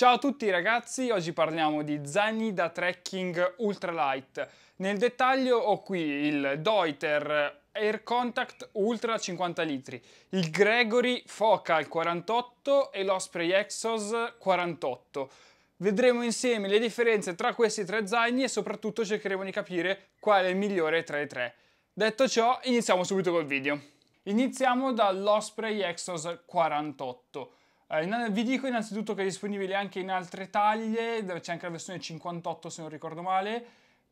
Ciao a tutti ragazzi, oggi parliamo di zaini da trekking ultralight. Nel dettaglio ho qui il Deuter Air Contact Ultra 50 litri, il Gregory Focal 48 e l'Osprey Exos 48. Vedremo insieme le differenze tra questi tre zaini e soprattutto cercheremo di capire qual è il migliore tra i tre. Detto ciò, iniziamo subito col video. Iniziamo dall'Osprey Exos 48 vi dico innanzitutto che è disponibile anche in altre taglie, c'è anche la versione 58 se non ricordo male,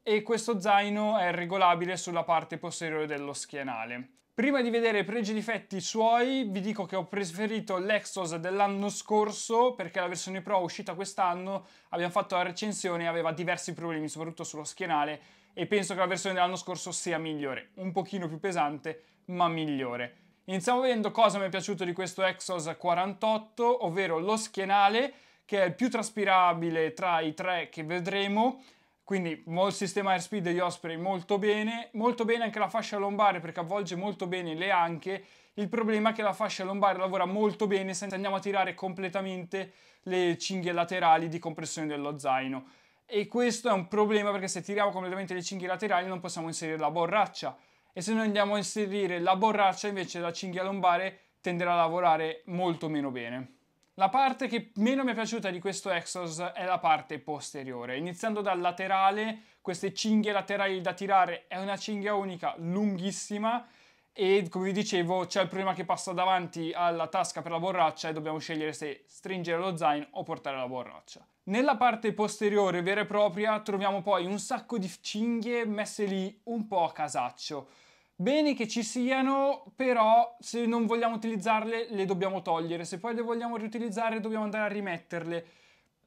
e questo zaino è regolabile sulla parte posteriore dello schienale. Prima di vedere i pregi e difetti suoi, vi dico che ho preferito l'Exos dell'anno scorso perché la versione Pro uscita quest'anno, abbiamo fatto la recensione e aveva diversi problemi, soprattutto sullo schienale, e penso che la versione dell'anno scorso sia migliore, un pochino più pesante, ma migliore. Iniziamo vedendo cosa mi è piaciuto di questo Exos 48, ovvero lo schienale, che è il più traspirabile tra i tre che vedremo, quindi il sistema airspeed degli Osprey molto bene, molto bene anche la fascia lombare perché avvolge molto bene le anche, il problema è che la fascia lombare lavora molto bene senza andiamo a tirare completamente le cinghie laterali di compressione dello zaino e questo è un problema perché se tiriamo completamente le cinghie laterali non possiamo inserire la borraccia e se noi andiamo a inserire la borraccia invece la cinghia lombare tenderà a lavorare molto meno bene. La parte che meno mi è piaciuta di questo Exos è la parte posteriore. Iniziando dal laterale, queste cinghie laterali da tirare è una cinghia unica lunghissima e come vi dicevo c'è il problema che passa davanti alla tasca per la borraccia e dobbiamo scegliere se stringere lo zaino o portare la borraccia. Nella parte posteriore vera e propria troviamo poi un sacco di cinghie messe lì un po' a casaccio. Bene che ci siano, però se non vogliamo utilizzarle le dobbiamo togliere, se poi le vogliamo riutilizzare dobbiamo andare a rimetterle.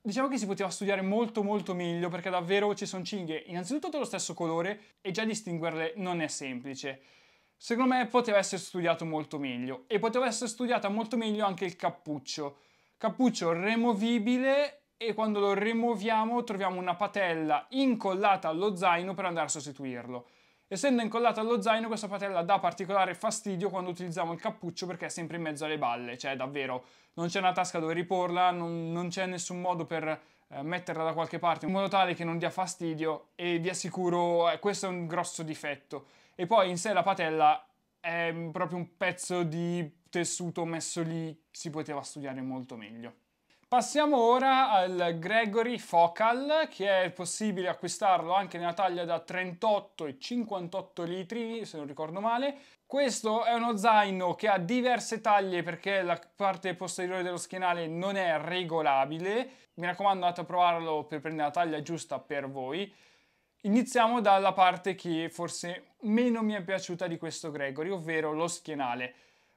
Diciamo che si poteva studiare molto molto meglio perché davvero ci sono cinghie innanzitutto dello stesso colore e già distinguerle non è semplice. Secondo me poteva essere studiato molto meglio e poteva essere studiata molto meglio anche il cappuccio. Cappuccio removibile e quando lo rimuoviamo troviamo una patella incollata allo zaino per andare a sostituirlo. Essendo incollata allo zaino questa patella dà particolare fastidio quando utilizziamo il cappuccio perché è sempre in mezzo alle balle, cioè davvero non c'è una tasca dove riporla, non, non c'è nessun modo per eh, metterla da qualche parte in modo tale che non dia fastidio e vi assicuro eh, questo è un grosso difetto e poi in sé la patella è proprio un pezzo di tessuto messo lì si poteva studiare molto meglio Passiamo ora al Gregory Focal, che è possibile acquistarlo anche nella taglia da 38 e 58 litri, se non ricordo male. Questo è uno zaino che ha diverse taglie perché la parte posteriore dello schienale non è regolabile. Mi raccomando andate a provarlo per prendere la taglia giusta per voi. Iniziamo dalla parte che forse meno mi è piaciuta di questo Gregory, ovvero lo schienale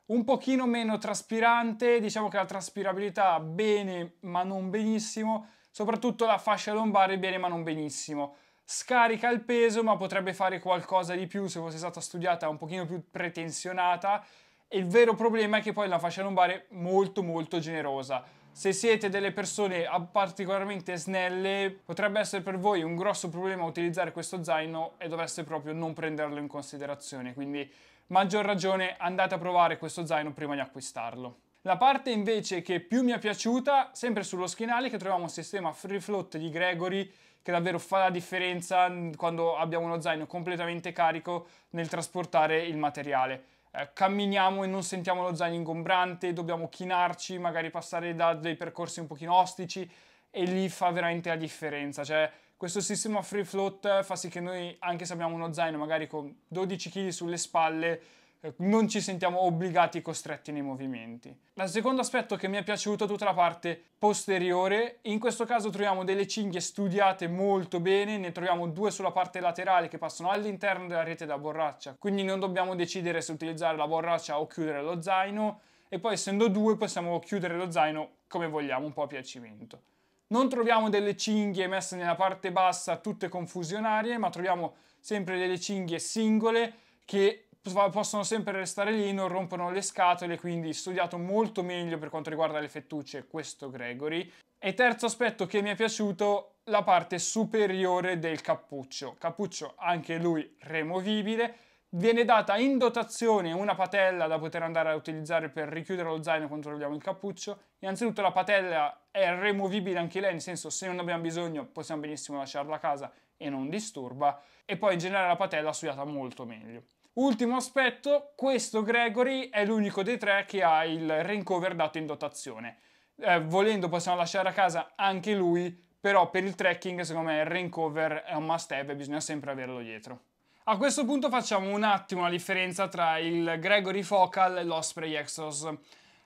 un pochino meno traspirante, diciamo che la traspirabilità bene ma non benissimo, soprattutto la fascia lombare bene ma non benissimo. Scarica il peso ma potrebbe fare qualcosa di più se fosse stata studiata un pochino più pretensionata e il vero problema è che poi la fascia lombare è molto molto generosa. Se siete delle persone particolarmente snelle, potrebbe essere per voi un grosso problema utilizzare questo zaino e dovreste proprio non prenderlo in considerazione, quindi maggior ragione andate a provare questo zaino prima di acquistarlo. La parte invece che più mi è piaciuta, sempre sullo schienale, che troviamo un sistema free float di Gregory che davvero fa la differenza mm, quando abbiamo uno zaino completamente carico nel trasportare il materiale. Eh, camminiamo e non sentiamo lo zaino ingombrante, dobbiamo chinarci, magari passare da dei percorsi un pochino ostici e lì fa veramente la differenza, cioè questo sistema free float fa sì che noi, anche se abbiamo uno zaino magari con 12 kg sulle spalle, eh, non ci sentiamo obbligati e costretti nei movimenti. Il secondo aspetto che mi è piaciuto è tutta la parte posteriore. In questo caso troviamo delle cinghie studiate molto bene, ne troviamo due sulla parte laterale che passano all'interno della rete da borraccia, quindi non dobbiamo decidere se utilizzare la borraccia o chiudere lo zaino e poi essendo due possiamo chiudere lo zaino come vogliamo, un po' a piacimento. Non troviamo delle cinghie messe nella parte bassa tutte confusionarie, ma troviamo sempre delle cinghie singole che possono sempre restare lì, non rompono le scatole, quindi studiato molto meglio per quanto riguarda le fettucce questo Gregory. E terzo aspetto che mi è piaciuto, la parte superiore del cappuccio. Cappuccio anche lui removibile, viene data in dotazione una patella da poter andare a utilizzare per richiudere lo zaino quando troviamo il cappuccio. Innanzitutto la patella è removibile anche lei, nel senso se non abbiamo bisogno possiamo benissimo lasciarla a casa e non disturba. E poi in generale la patella è studiata molto meglio. Ultimo aspetto, questo Gregory è l'unico dei tre che ha il raincover dato in dotazione. Eh, volendo possiamo lasciare a casa anche lui, però per il trekking secondo me il raincover è un must have e bisogna sempre averlo dietro. A questo punto facciamo un attimo la differenza tra il Gregory Focal e l'Osprey Exos.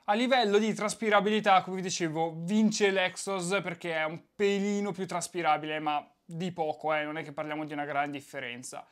A livello di traspirabilità, come vi dicevo, vince l'Exos perché è un pelino più traspirabile, ma di poco, eh, non è che parliamo di una gran differenza.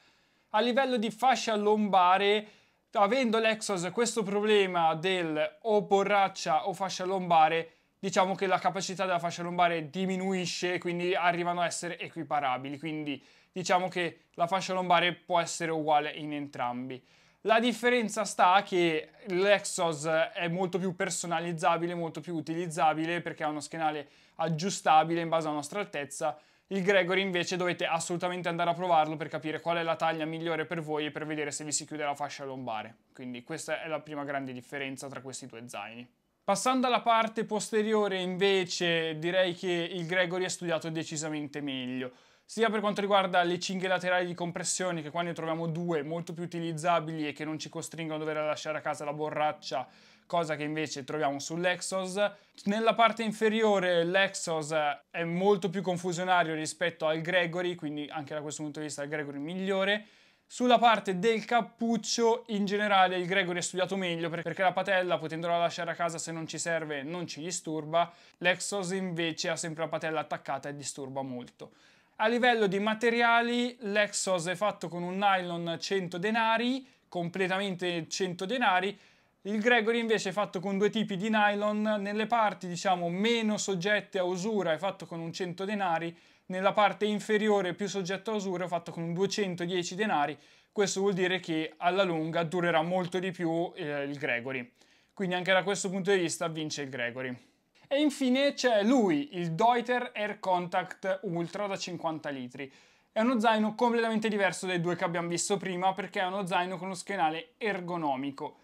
A livello di fascia lombare, avendo l'Exos questo problema del o borraccia o fascia lombare, diciamo che la capacità della fascia lombare diminuisce, quindi arrivano a essere equiparabili, quindi diciamo che la fascia lombare può essere uguale in entrambi. La differenza sta che l'Exos è molto più personalizzabile, molto più utilizzabile perché ha uno schienale aggiustabile in base alla nostra altezza. Il Gregory invece dovete assolutamente andare a provarlo per capire qual è la taglia migliore per voi e per vedere se vi si chiude la fascia lombare. Quindi questa è la prima grande differenza tra questi due zaini. Passando alla parte posteriore invece direi che il Gregory è studiato decisamente meglio sia per quanto riguarda le cinghie laterali di compressione, che qua ne troviamo due molto più utilizzabili e che non ci costringono a dover lasciare a casa la borraccia, cosa che invece troviamo sull'Exos. Nella parte inferiore l'Exos è molto più confusionario rispetto al Gregory, quindi anche da questo punto di vista il Gregory è migliore. Sulla parte del cappuccio in generale il Gregory è studiato meglio perché la patella potendola lasciare a casa se non ci serve non ci disturba, l'Exos invece ha sempre la patella attaccata e disturba molto. A livello di materiali, l'Exos è fatto con un nylon 100 denari, completamente 100 denari. Il Gregory invece è fatto con due tipi di nylon, nelle parti diciamo meno soggette a usura è fatto con un 100 denari, nella parte inferiore più soggetta a usura è fatto con un 210 denari, questo vuol dire che alla lunga durerà molto di più eh, il Gregory. Quindi anche da questo punto di vista vince il Gregory. E infine c'è lui, il Deuter Air Contact Ultra da 50 litri. È uno zaino completamente diverso dai due che abbiamo visto prima perché è uno zaino con uno schienale ergonomico.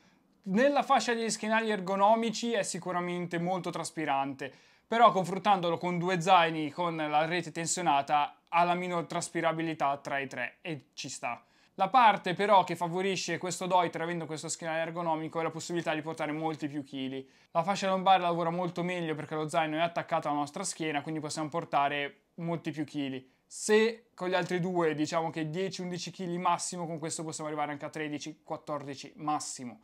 Nella fascia degli schienali ergonomici è sicuramente molto traspirante, però confrontandolo con due zaini con la rete tensionata ha la minor traspirabilità tra i tre e ci sta. La parte però che favorisce questo Deuter avendo questo schienale ergonomico è la possibilità di portare molti più chili. La fascia lombare lavora molto meglio perché lo zaino è attaccato alla nostra schiena, quindi possiamo portare molti più chili. Se con gli altri due diciamo che 10-11 kg massimo, con questo possiamo arrivare anche a 13-14 massimo.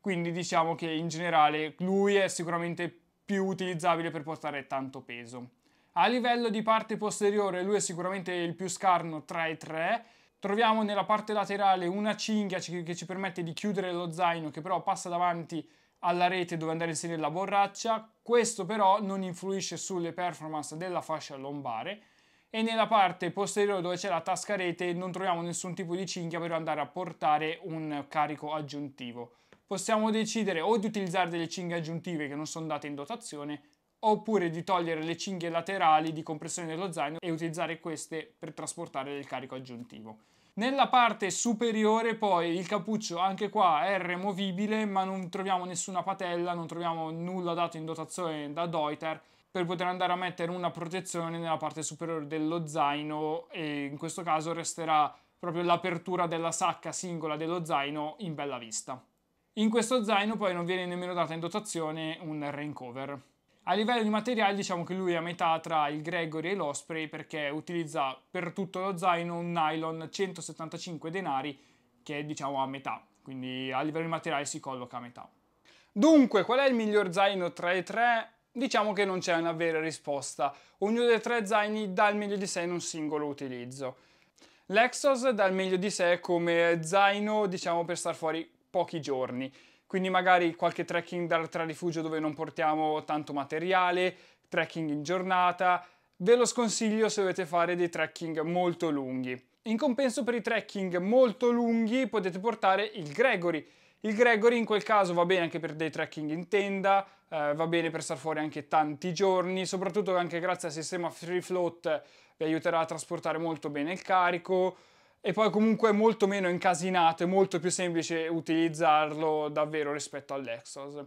Quindi diciamo che in generale lui è sicuramente più utilizzabile per portare tanto peso. A livello di parte posteriore lui è sicuramente il più scarno tra i tre, Troviamo nella parte laterale una cinghia che ci permette di chiudere lo zaino che però passa davanti alla rete dove andare a inserire la borraccia. Questo però non influisce sulle performance della fascia lombare e nella parte posteriore dove c'è la tasca rete non troviamo nessun tipo di cinghia per andare a portare un carico aggiuntivo. Possiamo decidere o di utilizzare delle cinghie aggiuntive che non sono date in dotazione oppure di togliere le cinghie laterali di compressione dello zaino e utilizzare queste per trasportare del carico aggiuntivo. Nella parte superiore poi il cappuccio anche qua è removibile ma non troviamo nessuna patella, non troviamo nulla dato in dotazione da Deuter per poter andare a mettere una protezione nella parte superiore dello zaino e in questo caso resterà proprio l'apertura della sacca singola dello zaino in bella vista. In questo zaino poi non viene nemmeno data in dotazione un raincover. cover. A livello di materiali diciamo che lui è a metà tra il Gregory e l'Osprey perché utilizza per tutto lo zaino un nylon 175 denari che è diciamo a metà, quindi a livello di materiali si colloca a metà. Dunque, qual è il miglior zaino tra i tre? Diciamo che non c'è una vera risposta. Ognuno dei tre zaini dà il meglio di sé in un singolo utilizzo. L'Exos dà il meglio di sé come zaino, diciamo, per star fuori pochi giorni. Quindi magari qualche trekking dal rifugio dove non portiamo tanto materiale, trekking in giornata. Ve lo sconsiglio se dovete fare dei trekking molto lunghi. In compenso per i trekking molto lunghi potete portare il Gregory. Il Gregory in quel caso va bene anche per dei trekking in tenda, eh, va bene per star fuori anche tanti giorni, soprattutto anche grazie al sistema free float vi aiuterà a trasportare molto bene il carico, e poi comunque è molto meno incasinato, è molto più semplice utilizzarlo davvero rispetto all'Exos.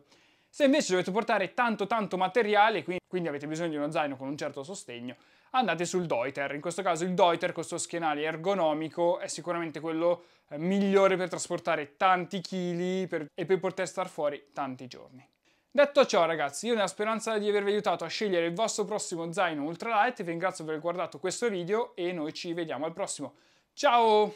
Se invece dovete portare tanto tanto materiale, quindi, avete bisogno di uno zaino con un certo sostegno, andate sul Deuter. In questo caso il Deuter, questo schienale ergonomico, è sicuramente quello eh, migliore per trasportare tanti chili per... e per poter star fuori tanti giorni. Detto ciò ragazzi, io nella speranza di avervi aiutato a scegliere il vostro prossimo zaino ultralight, vi ringrazio per aver guardato questo video e noi ci vediamo al prossimo. Ciao!